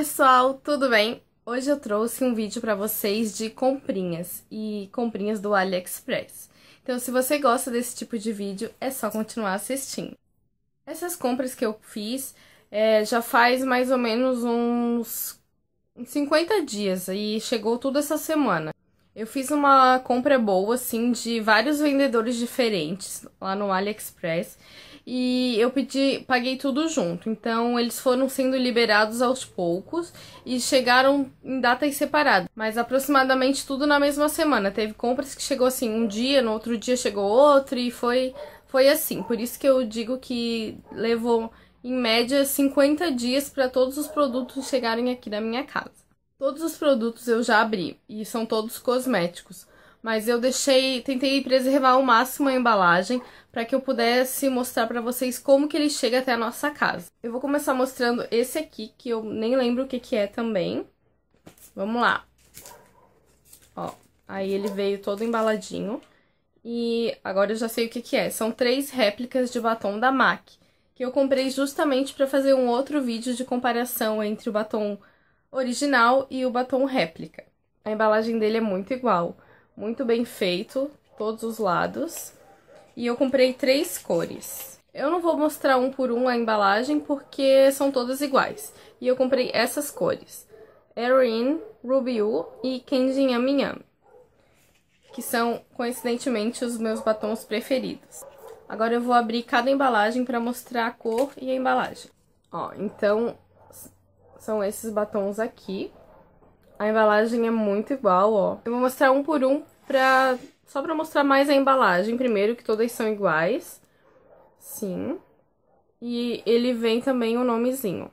pessoal, tudo bem? Hoje eu trouxe um vídeo para vocês de comprinhas e comprinhas do AliExpress. Então, se você gosta desse tipo de vídeo, é só continuar assistindo. Essas compras que eu fiz é, já faz mais ou menos uns 50 dias e chegou tudo essa semana. Eu fiz uma compra boa, assim, de vários vendedores diferentes lá no AliExpress e eu pedi, paguei tudo junto. Então eles foram sendo liberados aos poucos e chegaram em datas separadas, mas aproximadamente tudo na mesma semana. Teve compras que chegou assim um dia, no outro dia chegou outro e foi foi assim. Por isso que eu digo que levou em média 50 dias para todos os produtos chegarem aqui na minha casa. Todos os produtos eu já abri e são todos cosméticos mas eu deixei, tentei preservar ao máximo a embalagem para que eu pudesse mostrar para vocês como que ele chega até a nossa casa. Eu vou começar mostrando esse aqui, que eu nem lembro o que que é também. Vamos lá. Ó, aí ele veio todo embaladinho. E agora eu já sei o que que é. São três réplicas de batom da MAC, que eu comprei justamente para fazer um outro vídeo de comparação entre o batom original e o batom réplica. A embalagem dele é muito igual muito bem feito, todos os lados. E eu comprei três cores. Eu não vou mostrar um por um a embalagem, porque são todas iguais. E eu comprei essas cores. Erin, Rubiu e Kenjin Yami Yami. Que são, coincidentemente, os meus batons preferidos. Agora eu vou abrir cada embalagem para mostrar a cor e a embalagem. Ó, então, são esses batons aqui. A embalagem é muito igual, ó. Eu vou mostrar um por um pra... só pra mostrar mais a embalagem primeiro, que todas são iguais. Sim. E ele vem também o um nomezinho.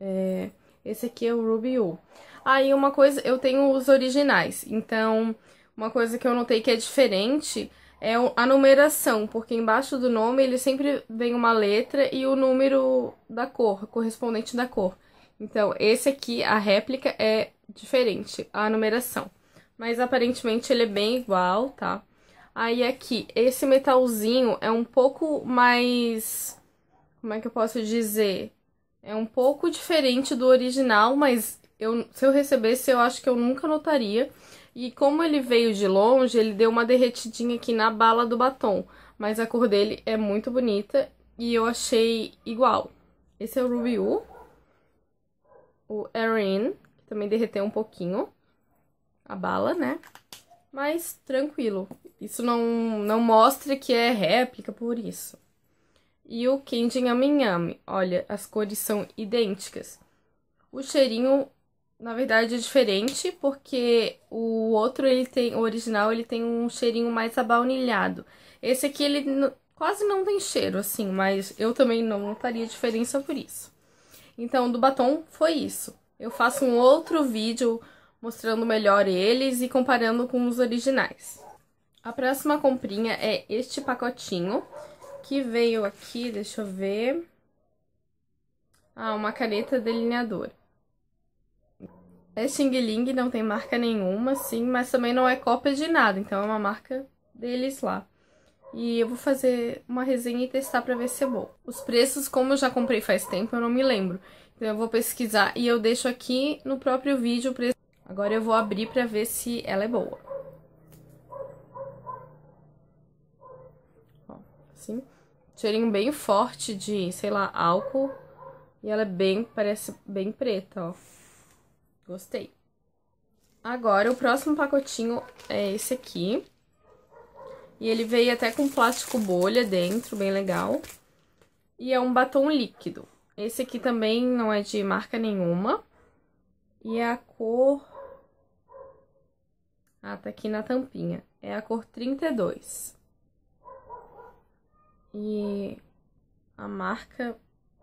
É... Esse aqui é o Ruby U. Aí ah, uma coisa, eu tenho os originais, então uma coisa que eu notei que é diferente é a numeração, porque embaixo do nome ele sempre vem uma letra e o número da cor, correspondente da cor. Então, esse aqui, a réplica, é diferente a numeração. Mas aparentemente ele é bem igual, tá? Aí aqui, esse metalzinho é um pouco mais... Como é que eu posso dizer? É um pouco diferente do original, mas eu, se eu recebesse, eu acho que eu nunca notaria. E como ele veio de longe, ele deu uma derretidinha aqui na bala do batom. Mas a cor dele é muito bonita e eu achei igual. Esse é o Ruby U. O Erin, também derreter um pouquinho a bala, né? Mas tranquilo. Isso não, não mostra que é réplica por isso. E o Candy Yami Yami. Olha, as cores são idênticas. O cheirinho, na verdade, é diferente, porque o outro, ele tem, o original, ele tem um cheirinho mais abaunilhado. Esse aqui, ele quase não tem cheiro, assim, mas eu também não notaria diferença por isso. Então, do batom foi isso. Eu faço um outro vídeo mostrando melhor eles e comparando com os originais. A próxima comprinha é este pacotinho, que veio aqui, deixa eu ver... Ah, uma caneta delineadora. É Xing Ling, não tem marca nenhuma, sim, mas também não é cópia de nada, então é uma marca deles lá. E eu vou fazer uma resenha e testar pra ver se é bom. Os preços, como eu já comprei faz tempo, eu não me lembro. Então, eu vou pesquisar e eu deixo aqui no próprio vídeo. Pra... Agora eu vou abrir para ver se ela é boa. Ó, assim. Cheirinho bem forte de, sei lá, álcool. E ela é bem, parece bem preta, ó. Gostei. Agora, o próximo pacotinho é esse aqui. E ele veio até com plástico bolha dentro, bem legal. E é um batom líquido. Esse aqui também não é de marca nenhuma. E a cor... Ah, tá aqui na tampinha. É a cor 32. E a marca,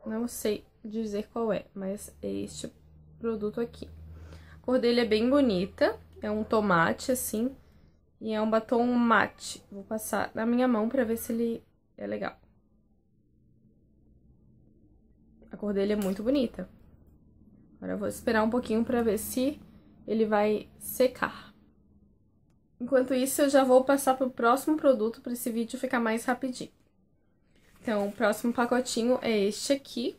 não sei dizer qual é, mas é este produto aqui. A cor dele é bem bonita, é um tomate assim, e é um batom mate. Vou passar na minha mão pra ver se ele é legal. cor dele é muito bonita. Agora eu vou esperar um pouquinho pra ver se ele vai secar. Enquanto isso, eu já vou passar pro próximo produto pra esse vídeo ficar mais rapidinho. Então, o próximo pacotinho é este aqui.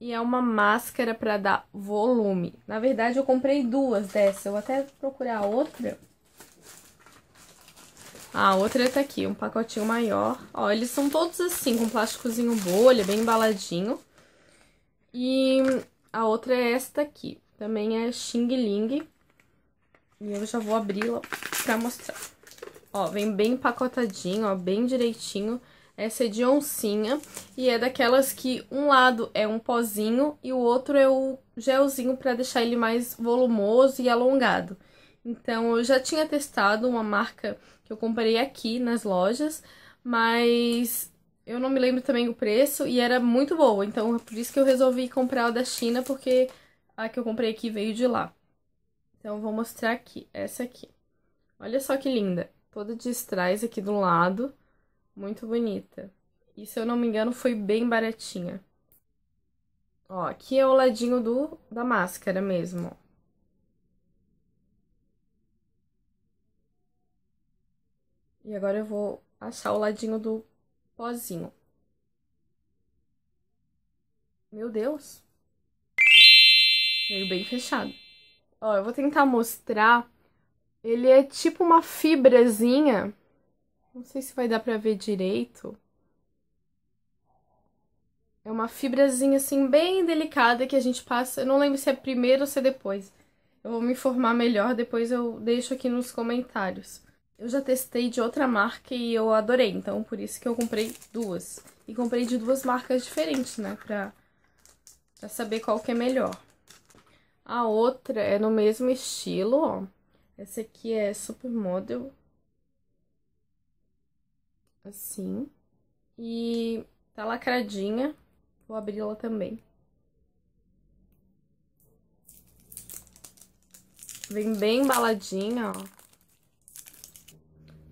E é uma máscara pra dar volume. Na verdade, eu comprei duas dessa. Eu vou até procurar outra a outra tá aqui, um pacotinho maior. Ó, eles são todos assim, com plásticozinho bolha, bem embaladinho. E a outra é esta aqui. Também é Xing Ling. E eu já vou abri-la pra mostrar. Ó, vem bem empacotadinho, ó, bem direitinho. Essa é de oncinha e é daquelas que um lado é um pozinho e o outro é o gelzinho para deixar ele mais volumoso e alongado. Então eu já tinha testado uma marca que eu comprei aqui nas lojas, mas eu não me lembro também o preço e era muito boa. Então é por isso que eu resolvi comprar a da China, porque a que eu comprei aqui veio de lá. Então vou mostrar aqui, essa aqui. Olha só que linda, toda de strass aqui do lado, muito bonita. E se eu não me engano foi bem baratinha. Ó, aqui é o ladinho do, da máscara mesmo, ó. E agora eu vou achar o ladinho do pozinho. Meu Deus! Veio bem fechado. Ó, eu vou tentar mostrar. Ele é tipo uma fibrazinha. Não sei se vai dar pra ver direito. É uma fibrazinha, assim, bem delicada que a gente passa. Eu não lembro se é primeiro ou se é depois. Eu vou me informar melhor, depois eu deixo aqui nos comentários. Eu já testei de outra marca e eu adorei, então por isso que eu comprei duas. E comprei de duas marcas diferentes, né, pra, pra saber qual que é melhor. A outra é no mesmo estilo, ó. Essa aqui é Supermodel. Assim. E tá lacradinha. Vou abrir ela também. Vem bem embaladinha, ó.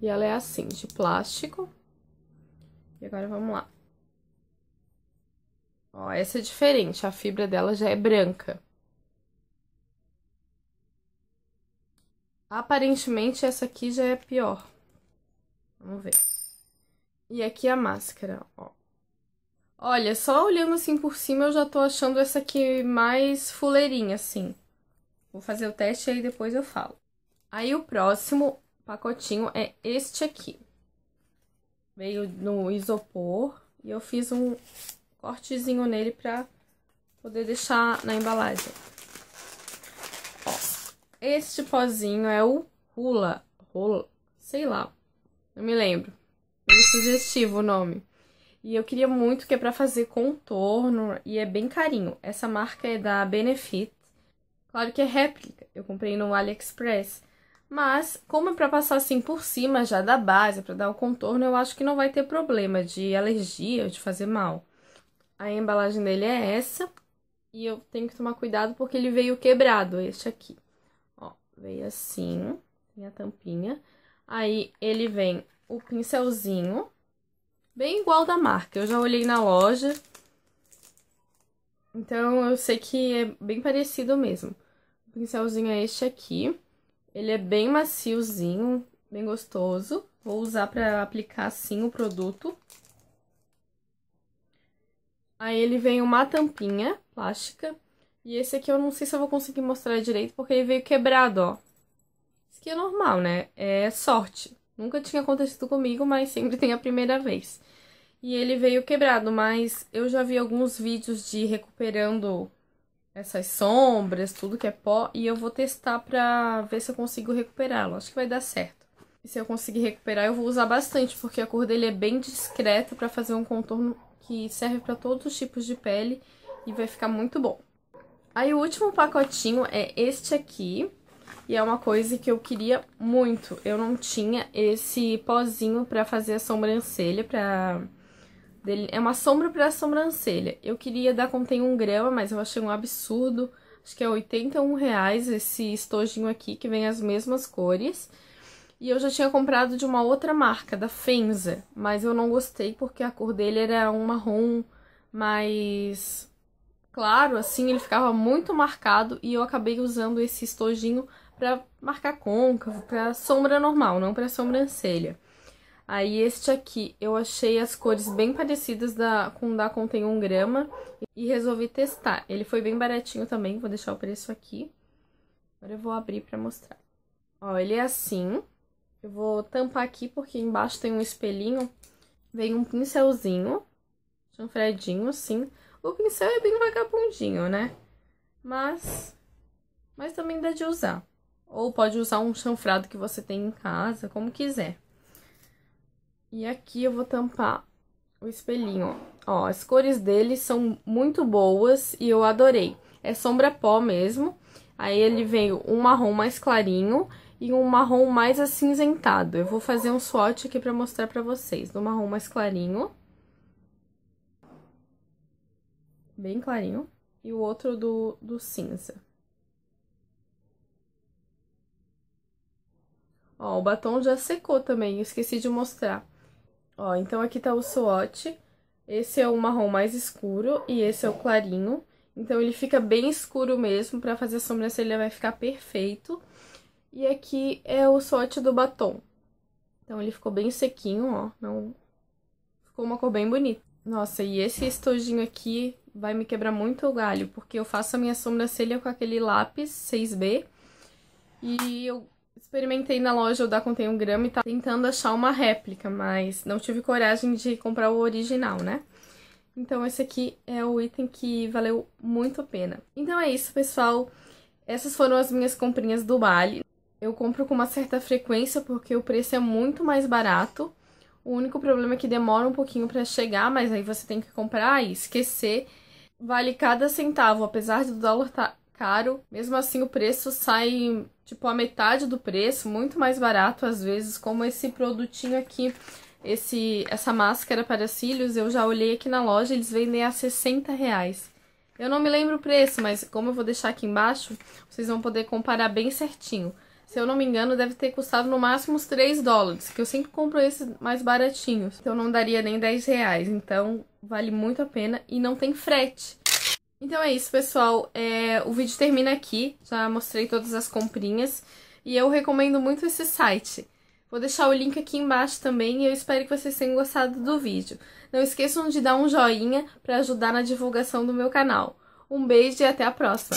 E ela é assim, de plástico. E agora vamos lá. Ó, essa é diferente, a fibra dela já é branca. Aparentemente essa aqui já é pior. Vamos ver. E aqui a máscara, ó. Olha, só olhando assim por cima eu já tô achando essa aqui mais fuleirinha, assim. Vou fazer o teste e aí depois eu falo. Aí o próximo pacotinho é este aqui. Veio no isopor e eu fiz um cortezinho nele pra poder deixar na embalagem. Ó, este pozinho é o Rula, Rula, sei lá, não me lembro. Meio sugestivo o nome. E eu queria muito que é pra fazer contorno e é bem carinho. Essa marca é da Benefit. Claro que é réplica, eu comprei no AliExpress. Mas, como é para passar assim por cima já da base, para dar o contorno, eu acho que não vai ter problema de alergia ou de fazer mal. A embalagem dele é essa. E eu tenho que tomar cuidado porque ele veio quebrado, este aqui. Ó, veio assim, tem a tampinha. Aí ele vem o pincelzinho, bem igual da marca. Eu já olhei na loja. Então eu sei que é bem parecido mesmo. O pincelzinho é este aqui. Ele é bem maciozinho, bem gostoso. Vou usar para aplicar assim o produto. Aí ele vem uma tampinha plástica. E esse aqui eu não sei se eu vou conseguir mostrar direito, porque ele veio quebrado, ó. Isso aqui é normal, né? É sorte. Nunca tinha acontecido comigo, mas sempre tem a primeira vez. E ele veio quebrado, mas eu já vi alguns vídeos de recuperando essas sombras, tudo que é pó, e eu vou testar pra ver se eu consigo recuperá-lo. Acho que vai dar certo. E se eu conseguir recuperar, eu vou usar bastante, porque a cor dele é bem discreta pra fazer um contorno que serve pra todos os tipos de pele e vai ficar muito bom. Aí o último pacotinho é este aqui, e é uma coisa que eu queria muito. Eu não tinha esse pozinho pra fazer a sobrancelha, pra é uma sombra para a sobrancelha. Eu queria dar contém tem um grama, mas eu achei um absurdo. Acho que é 81 reais esse estojinho aqui, que vem as mesmas cores. E eu já tinha comprado de uma outra marca, da Fenza, mas eu não gostei porque a cor dele era um marrom mais claro, assim, ele ficava muito marcado e eu acabei usando esse estojinho para marcar côncavo, para sombra normal, não para sobrancelha. Aí este aqui, eu achei as cores bem parecidas da, com o da Contém 1 grama e resolvi testar. Ele foi bem baratinho também, vou deixar o preço aqui. Agora eu vou abrir pra mostrar. Ó, ele é assim. Eu vou tampar aqui porque embaixo tem um espelhinho. Vem um pincelzinho, chanfradinho assim. O pincel é bem vagabundinho, né? Mas, mas também dá de usar. Ou pode usar um chanfrado que você tem em casa, como quiser. E aqui eu vou tampar o espelhinho, ó. ó. As cores dele são muito boas e eu adorei. É sombra pó mesmo. Aí ele veio um marrom mais clarinho e um marrom mais acinzentado. Eu vou fazer um swatch aqui pra mostrar pra vocês. Do marrom mais clarinho. Bem clarinho. E o outro do, do cinza. Ó, o batom já secou também, esqueci de mostrar. Ó, então aqui tá o swatch. Esse é o marrom mais escuro e esse é o clarinho. Então ele fica bem escuro mesmo, pra fazer a sobrancelha vai ficar perfeito. E aqui é o swatch do batom. Então ele ficou bem sequinho, ó, não... Ficou uma cor bem bonita. Nossa, e esse estojinho aqui vai me quebrar muito o galho, porque eu faço a minha sobrancelha com aquele lápis 6B e eu Experimentei na loja o da Contém um Grama e tá tentando achar uma réplica, mas não tive coragem de comprar o original, né? Então esse aqui é o item que valeu muito a pena. Então é isso, pessoal. Essas foram as minhas comprinhas do Bali. Eu compro com uma certa frequência porque o preço é muito mais barato. O único problema é que demora um pouquinho para chegar, mas aí você tem que comprar e esquecer. Vale cada centavo, apesar do dólar estar tá caro, mesmo assim o preço sai tipo a metade do preço, muito mais barato às vezes, como esse produtinho aqui, esse, essa máscara para cílios, eu já olhei aqui na loja, eles vendem a 60 reais. Eu não me lembro o preço, mas como eu vou deixar aqui embaixo, vocês vão poder comparar bem certinho. Se eu não me engano, deve ter custado no máximo uns 3 dólares, que eu sempre compro esses mais baratinhos. Então não daria nem 10 reais, então vale muito a pena e não tem frete. Então é isso, pessoal. É, o vídeo termina aqui. Já mostrei todas as comprinhas. E eu recomendo muito esse site. Vou deixar o link aqui embaixo também e eu espero que vocês tenham gostado do vídeo. Não esqueçam de dar um joinha para ajudar na divulgação do meu canal. Um beijo e até a próxima!